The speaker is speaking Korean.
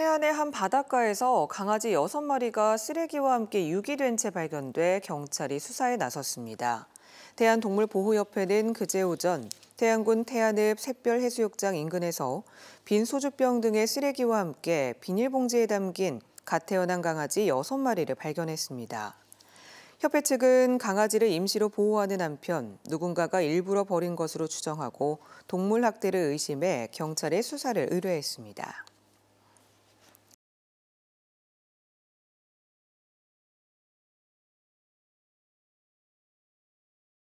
태안의한 바닷가에서 강아지 6마리가 쓰레기와 함께 유기된 채 발견돼 경찰이 수사에 나섰습니다. 대한동물보호협회는 그제 오전 태안군 태안읍 샛별해수욕장 인근에서 빈 소주병 등의 쓰레기와 함께 비닐봉지에 담긴 갓 태어난 강아지 6마리를 발견했습니다. 협회 측은 강아지를 임시로 보호하는 한편 누군가가 일부러 버린 것으로 추정하고 동물학대를 의심해 경찰에 수사를 의뢰했습니다.